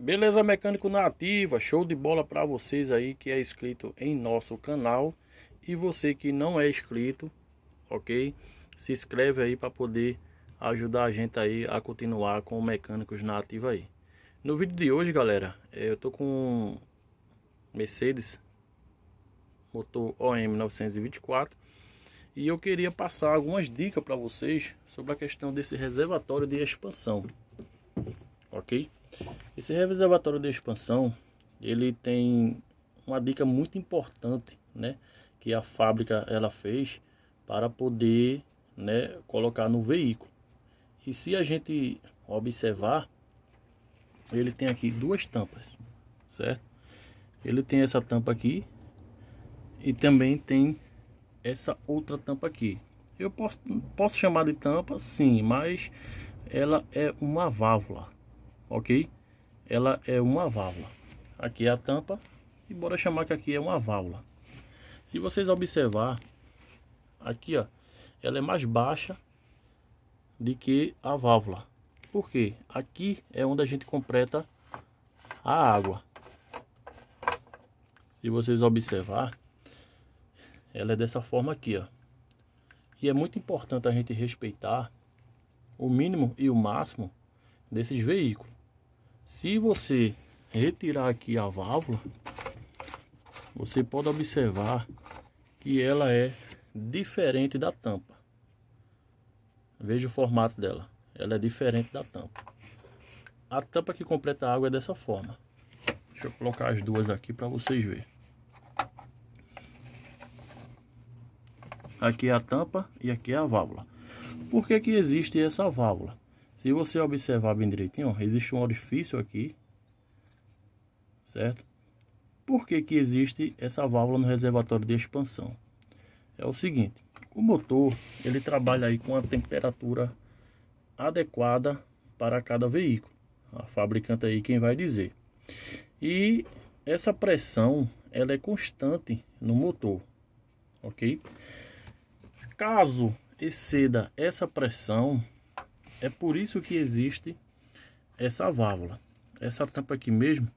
Beleza mecânico nativa, show de bola para vocês aí que é inscrito em nosso canal e você que não é inscrito, ok? Se inscreve aí para poder ajudar a gente aí a continuar com mecânicos nativa aí. No vídeo de hoje, galera, é, eu tô com Mercedes motor OM 924 e eu queria passar algumas dicas para vocês sobre a questão desse reservatório de expansão, ok? Esse reservatório de expansão, ele tem uma dica muito importante, né, que a fábrica ela fez para poder, né, colocar no veículo. E se a gente observar, ele tem aqui duas tampas, certo? Ele tem essa tampa aqui e também tem essa outra tampa aqui. Eu posso, posso chamar de tampa, sim, mas ela é uma válvula, ok? Ela é uma válvula. Aqui é a tampa e bora chamar que aqui é uma válvula. Se vocês observar, aqui ó, ela é mais baixa do que a válvula. Por quê? Aqui é onde a gente completa a água. Se vocês observar, ela é dessa forma aqui, ó. E é muito importante a gente respeitar o mínimo e o máximo desses veículos. Se você retirar aqui a válvula, você pode observar que ela é diferente da tampa. Veja o formato dela. Ela é diferente da tampa. A tampa que completa a água é dessa forma. Deixa eu colocar as duas aqui para vocês verem. Aqui é a tampa e aqui é a válvula. Por que, que existe essa válvula? Se você observar bem direitinho, ó, existe um orifício aqui, certo? Por que, que existe essa válvula no reservatório de expansão? É o seguinte, o motor ele trabalha aí com a temperatura adequada para cada veículo. A fabricante aí quem vai dizer. E essa pressão ela é constante no motor, ok? Caso exceda essa pressão, é por isso que existe essa válvula. Essa tampa aqui mesmo,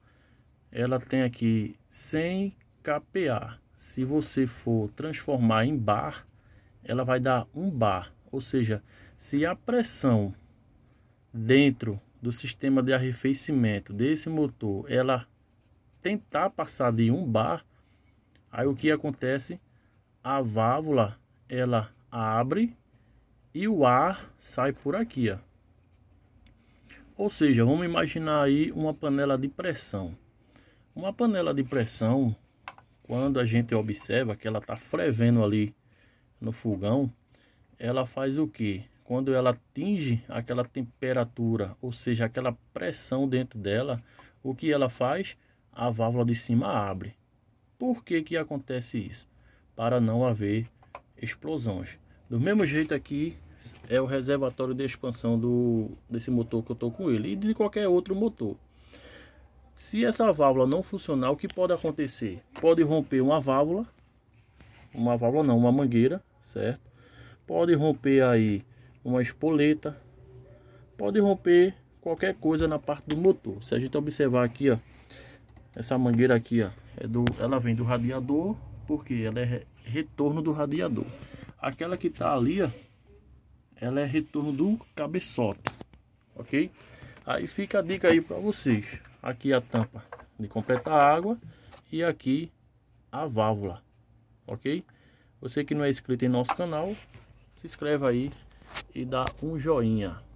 ela tem aqui 100 kPa. Se você for transformar em bar, ela vai dar 1 bar. Ou seja, se a pressão dentro do sistema de arrefecimento desse motor, ela tentar passar de 1 bar, aí o que acontece? A válvula, ela abre e o ar sai por aqui, ó. Ou seja, vamos imaginar aí uma panela de pressão. Uma panela de pressão, quando a gente observa que ela está fervendo ali no fogão, ela faz o que? Quando ela atinge aquela temperatura, ou seja, aquela pressão dentro dela, o que ela faz? A válvula de cima abre. Por que, que acontece isso? Para não haver explosões. Do mesmo jeito aqui é o reservatório de expansão do, desse motor que eu estou com ele e de qualquer outro motor. Se essa válvula não funcionar, o que pode acontecer? Pode romper uma válvula, uma válvula não, uma mangueira, certo? Pode romper aí uma espoleta, pode romper qualquer coisa na parte do motor. Se a gente observar aqui, ó, essa mangueira aqui, ó, é do, ela vem do radiador, porque ela é retorno do radiador. Aquela que está ali, ó, ela é retorno do cabeçote, ok? Aí fica a dica aí para vocês. Aqui a tampa de completar água e aqui a válvula, ok? Você que não é inscrito em nosso canal, se inscreve aí e dá um joinha.